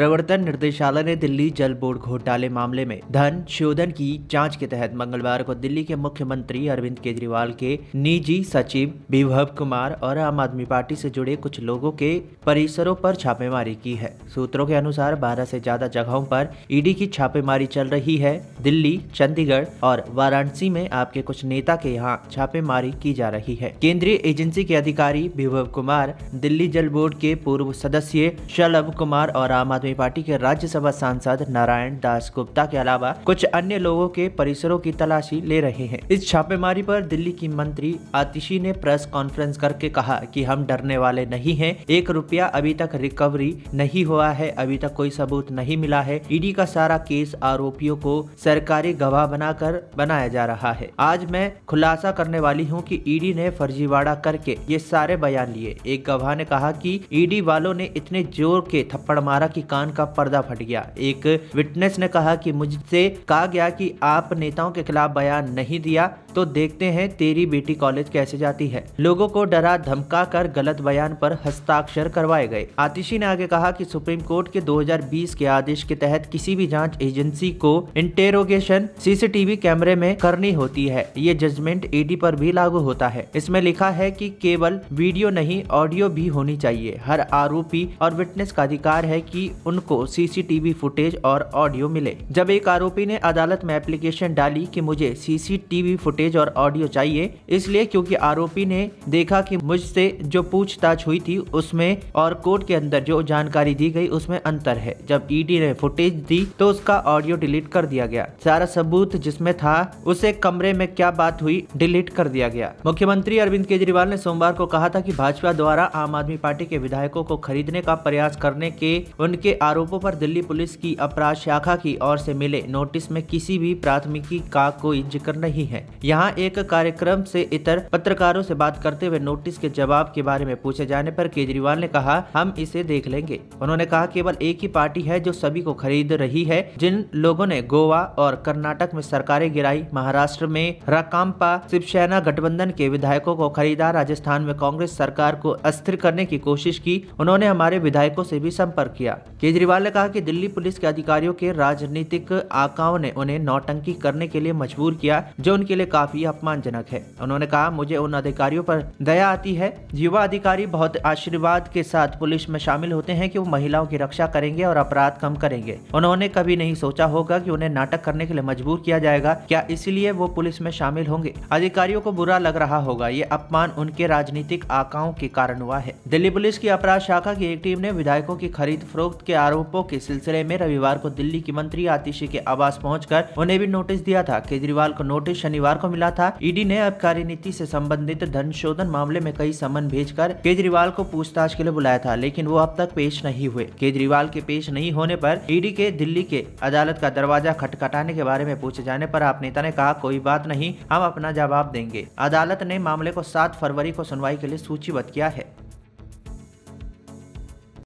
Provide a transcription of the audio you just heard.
प्रवर्तन निर्देशालय ने दिल्ली जल बोर्ड घोटाले मामले में धन शोधन की जांच के तहत मंगलवार को दिल्ली के मुख्यमंत्री अरविंद केजरीवाल के निजी सचिव विभव कुमार और आम आदमी पार्टी से जुड़े कुछ लोगों के परिसरों पर छापेमारी की है सूत्रों के अनुसार बारह से ज्यादा जगहों पर ईडी की छापेमारी चल रही है दिल्ली चंडीगढ़ और वाराणसी में आपके कुछ नेता के यहाँ छापेमारी की जा रही है केंद्रीय एजेंसी के अधिकारी विभव कुमार दिल्ली जल बोर्ड के पूर्व सदस्य शलभ कुमार और आम आदमी आदमी पार्टी के राज्यसभा सांसद नारायण दास गुप्ता के अलावा कुछ अन्य लोगों के परिसरों की तलाशी ले रहे हैं इस छापेमारी पर दिल्ली की मंत्री आतिशी ने प्रेस कॉन्फ्रेंस करके कहा कि हम डरने वाले नहीं हैं एक रुपया अभी तक रिकवरी नहीं हुआ है अभी तक कोई सबूत नहीं मिला है ईडी का सारा केस आरोपियों को सरकारी गवाह बनाकर बनाया जा रहा है आज मैं खुलासा करने वाली हूँ की ईडी ने फर्जीवाड़ा करके ये सारे बयान लिए एक गवाह ने कहा की ईडी वालों ने इतने जोर के थप्पड़ मारा की खान का पर्दा फट गया एक विटनेस ने कहा कि मुझसे कहा गया कि आप नेताओं के खिलाफ बयान नहीं दिया तो देखते हैं तेरी बेटी कॉलेज कैसे जाती है लोगों को डरा धमका कर गलत बयान पर हस्ताक्षर करवाए गए आतिशी ने आगे कहा कि सुप्रीम कोर्ट के 2020 के आदेश के तहत किसी भी जांच एजेंसी को इंटेरोगेशन सीसीटीवी कैमरे में करनी होती है ये जजमेंट ईडी पर भी लागू होता है इसमें लिखा है कि केवल वीडियो नहीं ऑडियो भी होनी चाहिए हर आरोपी और विटनेस का अधिकार है कि उनको सीसीटीवी फुटेज और ऑडियो मिले जब एक आरोपी ने अदालत में एप्लीकेशन डाली कि मुझे सीसीटीवी फुटेज और ऑडियो चाहिए इसलिए क्योंकि आरोपी ने देखा कि मुझसे जो पूछताछ हुई थी उसमें और कोर्ट के अंदर जो जानकारी दी गई उसमें अंतर है जब ईडी ने फुटेज दी तो उसका ऑडियो डिलीट कर दिया गया सारा सबूत जिसमें था उसे कमरे में क्या बात हुई डिलीट कर दिया गया मुख्यमंत्री अरविंद केजरीवाल ने सोमवार को कहा था कि भाजपा द्वारा आम आदमी पार्टी के विधायकों को खरीदने का प्रयास करने के उनके के आरोपों पर दिल्ली पुलिस की अपराध शाखा की ओर से मिले नोटिस में किसी भी प्राथमिकी का कोई जिक्र नहीं है यहाँ एक कार्यक्रम से इतर पत्रकारों से बात करते हुए नोटिस के जवाब के बारे में पूछे जाने पर केजरीवाल ने कहा हम इसे देख लेंगे उन्होंने कहा केवल एक ही पार्टी है जो सभी को खरीद रही है जिन लोगों ने गोवा और कर्नाटक में सरकारें गिराई महाराष्ट्र में रकाम्पा शिवसेना गठबंधन के विधायकों को खरीदा राजस्थान में कांग्रेस सरकार को अस्थिर करने की कोशिश की उन्होंने हमारे विधायकों से भी संपर्क किया केजरीवाल ने कहा कि दिल्ली पुलिस के अधिकारियों के राजनीतिक आकाओं ने उन्हें नौटंकी करने के लिए मजबूर किया जो उनके लिए काफी अपमानजनक है उन्होंने कहा मुझे उन अधिकारियों पर दया आती है युवा अधिकारी बहुत आशीर्वाद के साथ पुलिस में शामिल होते हैं कि वो महिलाओं की रक्षा करेंगे और अपराध कम करेंगे उन्होंने कभी नहीं सोचा होगा की उन्हें नाटक करने के लिए मजबूर किया जाएगा क्या इसलिए वो पुलिस में शामिल होंगे अधिकारियों को बुरा लग रहा होगा ये अपमान उनके राजनीतिक आकाओं के कारण हुआ है दिल्ली पुलिस की अपराध शाखा की एक टीम ने विधायकों की खरीद फरोख्त के आरोपों के सिलसिले में रविवार को दिल्ली की मंत्री आतिशी के आवास पहुंचकर उन्हें भी नोटिस दिया था केजरीवाल को नोटिस शनिवार को मिला था ईडी ने अबकारी नीति से संबंधित धन शोधन मामले में कई समन भेजकर केजरीवाल को पूछताछ के लिए बुलाया था लेकिन वो अब तक पेश नहीं हुए केजरीवाल के पेश नहीं होने पर ईडी के दिल्ली के अदालत का दरवाजा खटखटाने के बारे में पूछे जाने पर आप नेता ने कहा कोई बात नहीं हम अपना जवाब देंगे अदालत ने मामले को सात फरवरी को सुनवाई के लिए सूचीबद्ध किया है